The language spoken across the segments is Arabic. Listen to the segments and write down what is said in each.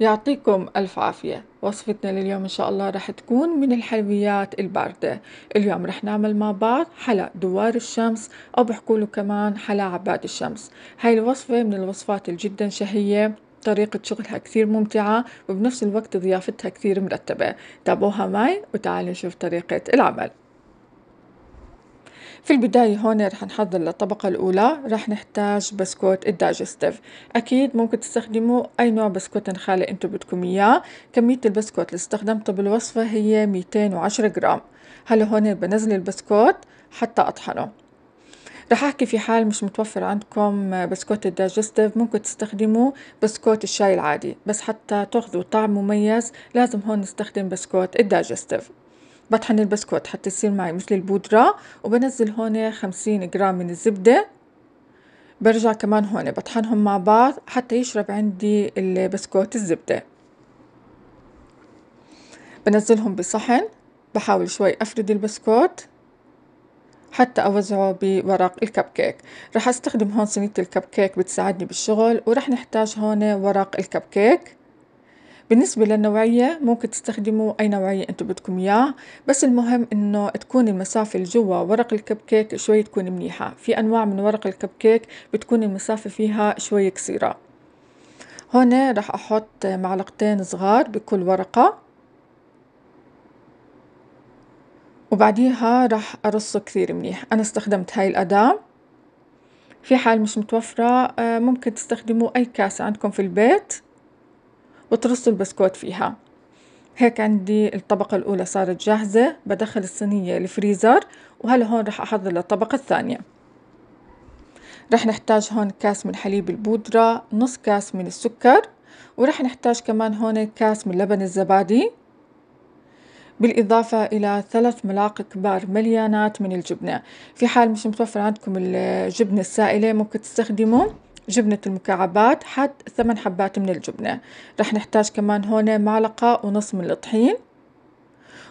يعطيكم ألف عافية وصفتنا لليوم إن شاء الله رح تكون من الحلويات الباردة اليوم رح نعمل مع بعض حلا دوار الشمس أو بحكوا له كمان حلا عباد الشمس هاي الوصفة من الوصفات الجدا شهية طريقة شغلها كثير ممتعة وبنفس الوقت ضيافتها كثير مرتبة تابعوها معي وتعالوا نشوف طريقة العمل في البداية هون رح نحضر للطبقة الأولى رح نحتاج بسكوت الدايجستيف أكيد ممكن تستخدموا أي نوع بسكوت نخالي أنتم بدكم إياه كمية البسكوت اللي استخدمته بالوصفة هي 210 جرام هلا هون بنزل البسكوت حتى أطحنه رح أحكي في حال مش متوفر عندكم بسكوت الدايجستيف ممكن تستخدموا بسكوت الشاي العادي بس حتى تاخذوا طعم مميز لازم هون نستخدم بسكوت الدايجستيف بطحن البسكوت حتى يصير معي مثل البودرة وبنزل هون خمسين جرام من الزبدة برجع كمان هون بطحنهم مع بعض حتى يشرب عندي البسكوت الزبدة بنزلهم بصحن بحاول شوي أفرد البسكوت حتى أوزعه بورق الكب كيك رح أستخدم هون صينية الكب كيك بتساعدني بالشغل ورح نحتاج هون ورق الكب كيك بالنسبة للنوعية ممكن تستخدموا أي نوعية أنتم بدكم إياه بس المهم إنه تكون المسافة الجوا ورق الكب كيك شوي تكون منيحة في أنواع من ورق الكب كيك بتكون المسافة فيها شوي قصيرة هون راح أحط معلقتين صغار بكل ورقة وبعديها راح أرصه كثير منيح أنا استخدمت هاي الأداة في حال مش متوفرة آه، ممكن تستخدموا أي كاسة عندكم في البيت وترص البسكوت فيها هيك عندي الطبقة الأولى صارت جاهزة بدخل الصينية الفريزر وهلا هون رح أحضر للطبقة الثانية رح نحتاج هون كاس من حليب البودرة نص كاس من السكر ورح نحتاج كمان هون كاس من لبن الزبادي بالإضافة إلى ثلاث ملاعق كبار مليانات من الجبنة في حال مش متوفر عندكم الجبنة السائلة ممكن تستخدموا جبنة المكعبات حد ثمان حبات من الجبنة رح نحتاج كمان هون معلقة ونص من الطحين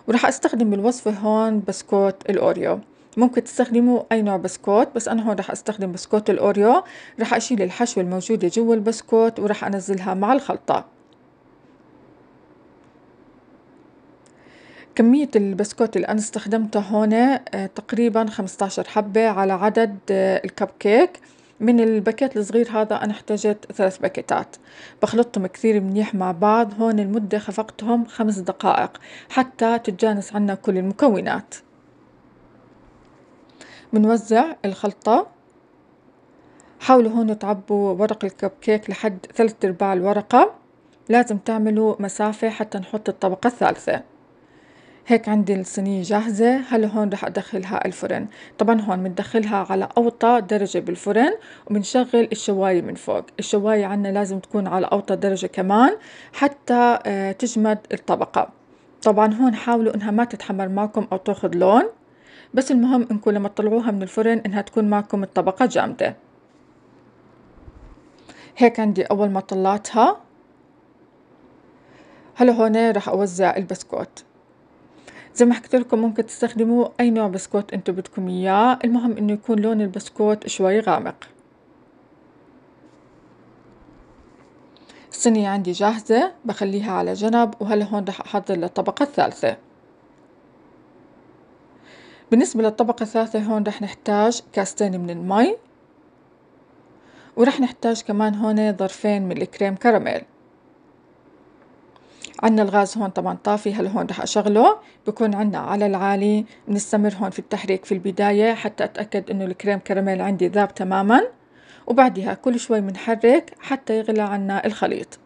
ورح استخدم بالوصفة هون بسكوت الأوريو ممكن تستخدموا أي نوع بسكوت بس أنا هون رح أستخدم بسكوت الأوريو رح أشيل الحشوة الموجودة جوا البسكوت ورح أنزلها مع الخلطة كمية البسكوت اللي أنا استخدمته هون آه، تقريبا 15 حبة على عدد آه، الكب كيك من الباكيت الصغير هذا أنا احتاجت ثلاث باكيتات بخلطهم كثير منيح مع بعض هون المدة خفقتهم خمس دقائق حتى تتجانس عنا كل المكونات بنوزع الخلطة حاولوا هون تعبوا ورق الكب كيك لحد ثلاث ارباع الورقة لازم تعملوا مسافة حتى نحط الطبقة الثالثة هيك عندي الصينية جاهزة هلا هون رح أدخلها الفرن طبعا هون بندخلها على أوطى درجة بالفرن وبنشغل الشواية من فوق الشواية عنا لازم تكون على أوطى درجة كمان حتى آه، تجمد الطبقة طبعا هون حاولوا انها ما تتحمر معكم او تاخذ لون بس المهم انكم لما تطلعوها من الفرن انها تكون معكم الطبقة جامدة هيك عندي اول ما طلعتها هلا هون رح اوزع البسكوت زي ما حكيت لكم ممكن تستخدموا أي نوع بسكوت انتو بدكم إياه المهم إنه يكون لون البسكوت شوي غامق الصينية عندي جاهزة بخليها على جنب وهلا هون رح أحضر للطبقة الثالثة بالنسبة للطبقة الثالثة هون رح نحتاج كاستين من المي ورح نحتاج كمان هون ظرفين من الكريم كراميل عنا الغاز هون طبعا طافي هلا هون رح أشغله بكون عنا على العالي بنستمر هون في التحريك في البداية حتى أتأكد إنه الكريم كراميل عندي ذاب تماماً وبعدها كل شوي بنحرك حتى يغلى عنا الخليط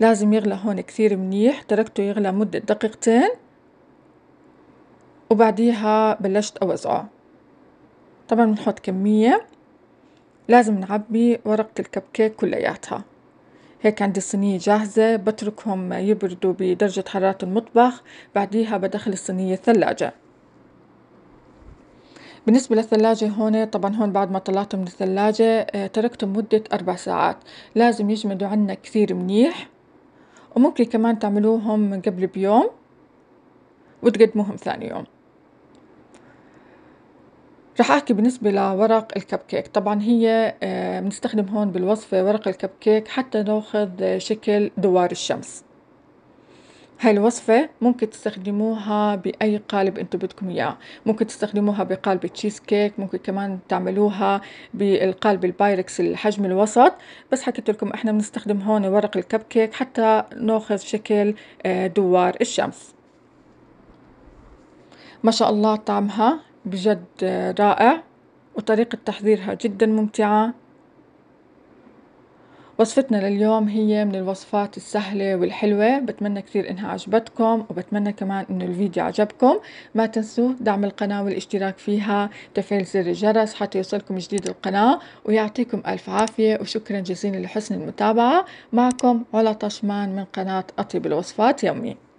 لازم يغلى هون كثير منيح تركته يغلى مدة دقيقتين وبعديها بلشت أوزعه طبعا بنحط كمية لازم نعبي ورقة الكب كيك كلياتها هيك عندي الصينية جاهزة بتركهم يبردوا بدرجة حرارة المطبخ بعديها بدخل الصينية الثلاجة بالنسبة للثلاجة هون طبعا هون بعد ما طلعت من الثلاجة آه، تركته مدة أربع ساعات لازم يجمدوا عنا كثير منيح وممكن كمان تعملوهم قبل بيوم وتقدموهم ثاني يوم رح أحكي بالنسبة لورق الكب كيك طبعا هي آه، بنستخدم هون بالوصفة ورق الكب كيك حتى ناخذ آه، شكل دوار الشمس هاي الوصفة ممكن تستخدموها بأي قالب انتو بدكم اياه ممكن تستخدموها بقالب تشيز كيك ممكن كمان تعملوها بالقالب البايركس الحجم الوسط بس حكيت لكم احنا بنستخدم هون ورق الكب كيك حتى ناخذ شكل آه، دوار الشمس ما شاء الله طعمها بجد رائع وطريقة تحضيرها جدا ممتعة وصفتنا لليوم هي من الوصفات السهلة والحلوة بتمنى كثير انها عجبتكم وبتمنى كمان انه الفيديو عجبكم ما تنسوا دعم القناة والاشتراك فيها تفعيل زر الجرس حتى يوصلكم جديد القناة ويعطيكم الف عافية وشكرا جزيلا لحسن المتابعة معكم علا طشمان من قناة اطيب الوصفات يومي